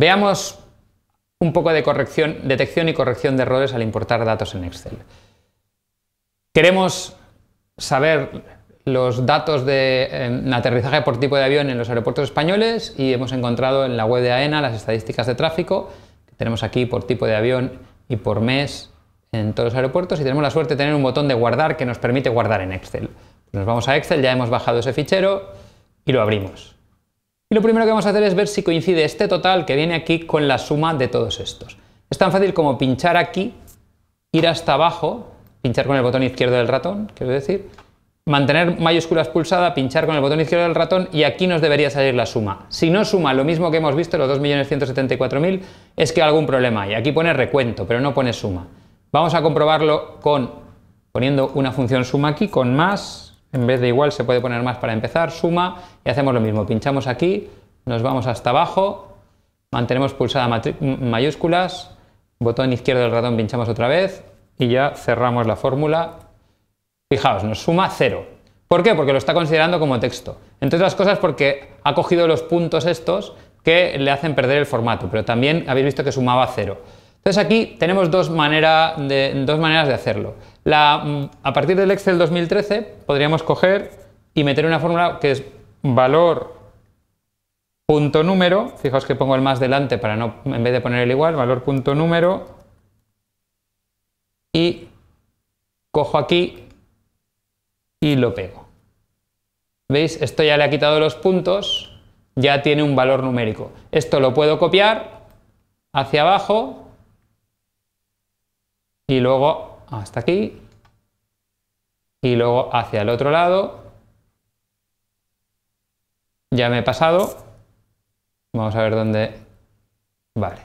Veamos un poco de corrección, detección y corrección de errores al importar datos en Excel. Queremos saber los datos de em, aterrizaje por tipo de avión en los aeropuertos españoles y hemos encontrado en la web de AENA las estadísticas de tráfico que tenemos aquí por tipo de avión y por mes en todos los aeropuertos y tenemos la suerte de tener un botón de guardar que nos permite guardar en Excel. Nos vamos a Excel, ya hemos bajado ese fichero y lo abrimos. Y lo primero que vamos a hacer es ver si coincide este total que viene aquí con la suma de todos estos. Es tan fácil como pinchar aquí, ir hasta abajo, pinchar con el botón izquierdo del ratón, quiero decir, mantener mayúsculas pulsada, pinchar con el botón izquierdo del ratón y aquí nos debería salir la suma. Si no suma lo mismo que hemos visto, los 2.174.000, es que algún problema hay. Aquí pone recuento, pero no pone suma. Vamos a comprobarlo con poniendo una función suma aquí, con más, en vez de igual se puede poner más para empezar, suma y hacemos lo mismo. Pinchamos aquí, nos vamos hasta abajo, mantenemos pulsada mayúsculas, botón izquierdo del ratón pinchamos otra vez y ya cerramos la fórmula. Fijaos, nos suma cero, ¿Por qué? Porque lo está considerando como texto. Entre otras cosas porque ha cogido los puntos estos que le hacen perder el formato, pero también habéis visto que sumaba cero, entonces aquí tenemos dos, maneras de hacerlo. Mm, a partir del Excel 2013 podríamos coger y meter una fórmula que es valor punto número, fijaos que pongo el más delante para no, en vez de poner el igual, valor punto número, y cojo aquí y lo pego. ¿Veis? Esto ya le ha quitado los puntos, ya tiene un valor numérico. Esto lo puedo copiar hacia abajo y luego hasta aquí y luego hacia el otro lado. Ya me he pasado. Vamos a ver dónde... Vale.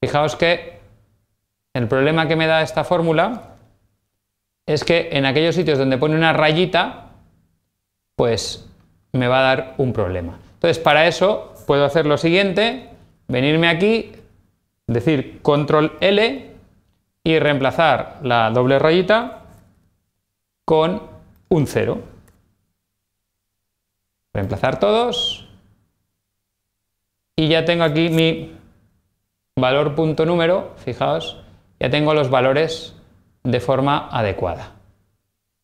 Fijaos que el problema que me da esta fórmula es que en aquellos sitios donde pone una rayita, pues me va a dar un problema. Entonces, para eso puedo hacer lo siguiente, venirme aquí, decir control L y reemplazar la doble rayita con un 0. Reemplazar todos y ya tengo aquí mi valor punto número, fijaos, ya tengo los valores de forma adecuada.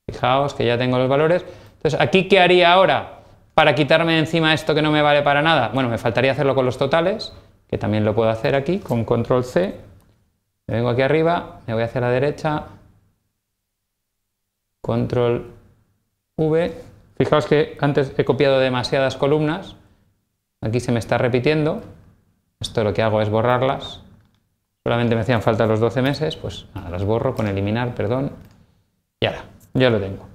Fijaos que ya tengo los valores. Entonces, ¿aquí qué haría ahora para quitarme de encima esto que no me vale para nada? Bueno, me faltaría hacerlo con los totales, que también lo puedo hacer aquí con control C me vengo aquí arriba, me voy hacia la derecha, control V. Fijaos que antes he copiado demasiadas columnas, aquí se me está repitiendo, esto lo que hago es borrarlas, solamente me hacían falta los 12 meses, pues nada, las borro con eliminar, perdón, y ahora, ya lo tengo.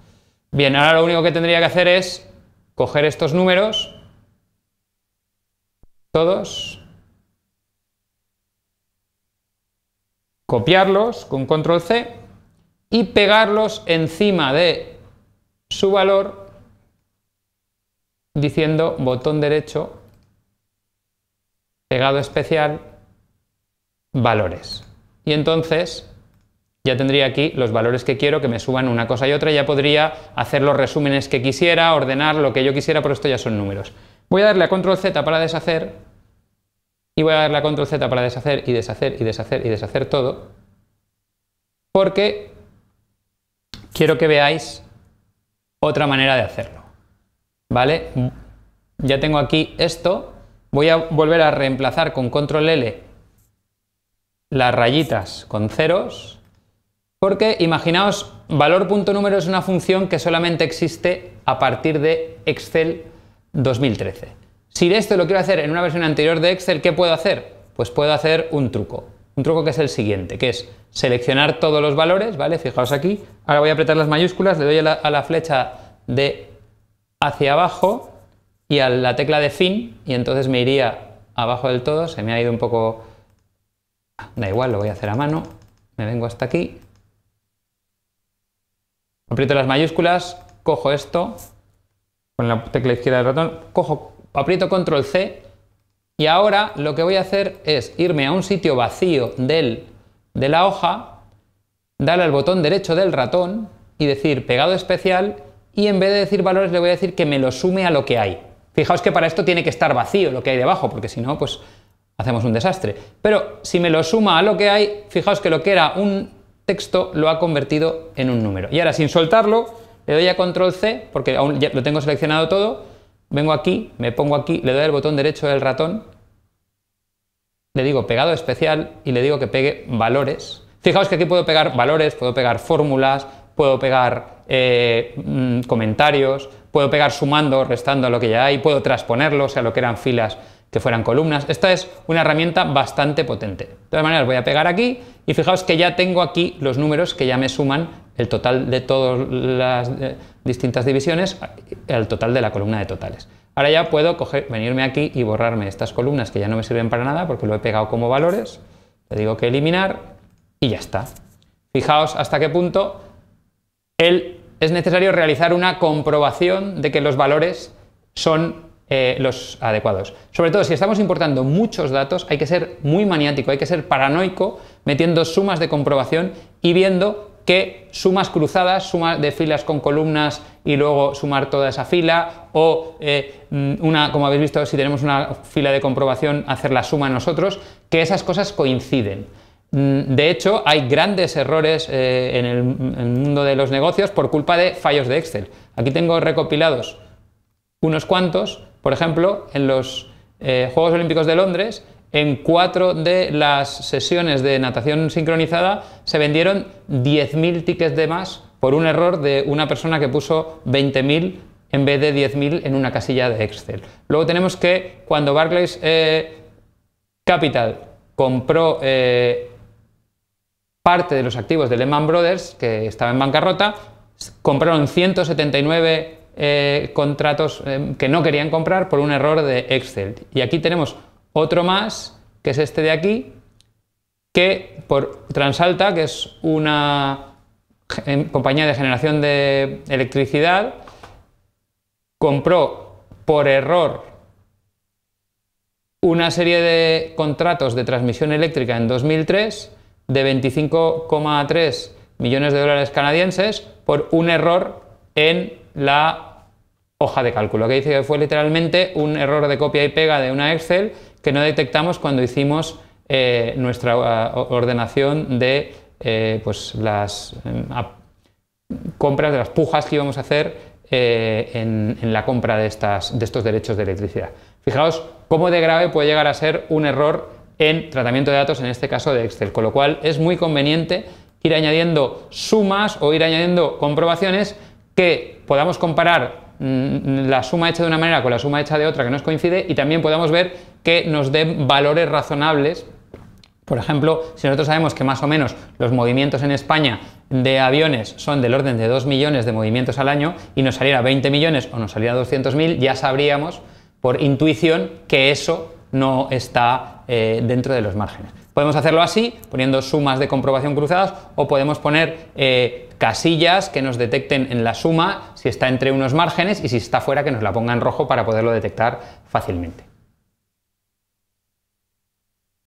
Bien, ahora lo único que tendría que hacer es coger estos números, todos, copiarlos con control C y pegarlos encima de su valor diciendo botón derecho pegado especial valores. Y entonces ya tendría aquí los valores que quiero que me suban una cosa y otra, ya podría hacer los resúmenes que quisiera, ordenar lo que yo quisiera, pero esto ya son números. Voy a darle a control Z para deshacer y voy a dar la control Z para deshacer y deshacer y deshacer y deshacer todo, porque quiero que veáis otra manera de hacerlo. ¿Vale? Ya tengo aquí esto, voy a volver a reemplazar con control L las rayitas con ceros, porque imaginaos, valor punto número es una función que solamente existe a partir de Excel 2013. Si de esto lo quiero hacer en una versión anterior de Excel, ¿qué puedo hacer? Pues puedo hacer un truco. Un truco que es el siguiente, que es seleccionar todos los valores, ¿vale? Fijaos aquí. Ahora voy a apretar las mayúsculas, le doy a la, a la flecha de hacia abajo y a la tecla de fin y entonces me iría abajo del todo, se me ha ido un poco... Da igual, lo voy a hacer a mano. Me vengo hasta aquí. Aprieto las mayúsculas, cojo esto, con la tecla izquierda del ratón, cojo aprieto control C y ahora lo que voy a hacer es irme a un sitio vacío de la hoja, darle al botón derecho del ratón y decir pegado especial y en vez de decir valores le voy a decir que me lo sume a lo que hay. Fijaos que para esto tiene que estar vacío lo que hay debajo, porque si no, pues hacemos un desastre. Pero si me lo suma a lo que hay, fijaos que lo que era un texto lo ha convertido en un número. Y ahora sin soltarlo, le doy a control C, porque aún ya lo tengo seleccionado todo, Vengo aquí, me pongo aquí, le doy el botón derecho del ratón, le digo pegado especial y le digo que pegue valores. Fijaos que aquí puedo pegar valores, puedo pegar fórmulas, puedo pegar eh, mm, comentarios, puedo pegar sumando, restando a lo que ya hay, puedo transponerlo, o sea, lo que eran filas que fueran columnas. Esta es una herramienta bastante potente. De todas maneras, voy a pegar aquí y fijaos que ya tengo aquí los números que ya me suman el total de todas las eh, distintas divisiones, el total de la columna de totales. Ahora ya puedo venirme aquí y borrarme estas columnas que ya no me sirven para nada porque lo he pegado como valores, le digo que eliminar y ya está. Fijaos hasta qué punto es necesario realizar una comprobación de que los valores son eh, los adecuados. Sobre todo si estamos importando muchos datos, hay que ser muy maniático, hay que ser paranoico metiendo sumas de comprobación y viendo que sumas cruzadas, sumas de filas con columnas y luego sumar toda esa fila, o eh, mm, una, como habéis visto, si tenemos una fila de comprobación, hacer la suma nosotros, que esas cosas coinciden. Mm, de hecho, hay grandes errores eh, en, el, mundo de los negocios por culpa de fallos de Excel. Aquí tengo recopilados unos cuantos, por ejemplo, en los eh, Juegos Olímpicos de Londres, en cuatro de las sesiones de natación sincronizada se vendieron 10.000 tickets de más por un error de una persona que puso 20.000 en vez de 10.000 en una casilla de Excel. Luego tenemos que cuando Barclays eh, Capital compró eh, parte de los activos de Lehman Brothers, que estaba en bancarrota, compraron 179 eh, contratos que no querían comprar por un error de Excel. Y aquí tenemos otro más, que es este de aquí, que por Transalta, que es una em, compañía de generación de electricidad, compró por error una serie de contratos de transmisión eléctrica en 2003 de 25,3 millones de dólares canadienses por un error en la hoja de cálculo, que dice que fue literalmente un error de copia y pega de una Excel que no detectamos cuando hicimos eh, nuestra ah, ordenación de eh, pues las em, compras, de las pujas que íbamos a hacer eh, en, la compra de, estas, de estos derechos de electricidad. Fijaos cómo de grave puede llegar a ser un error en tratamiento de datos, en este caso de Excel, con lo cual es muy conveniente ir añadiendo sumas o ir añadiendo comprobaciones que podamos comparar Mm, la suma hecha de una manera con la suma hecha de otra que nos coincide y también podemos ver que nos den valores razonables. Por ejemplo, si nosotros sabemos que más o menos los movimientos en España de aviones son del orden de 2 millones de movimientos al año y nos saliera 20 millones o nos saliera 200.000, ya sabríamos por intuición que eso no está eh, dentro de los márgenes. Podemos hacerlo así, poniendo sumas de comprobación cruzadas, o podemos poner eh, casillas que nos detecten en la suma si está entre unos márgenes y si está fuera que nos la ponga en rojo para poderlo detectar fácilmente.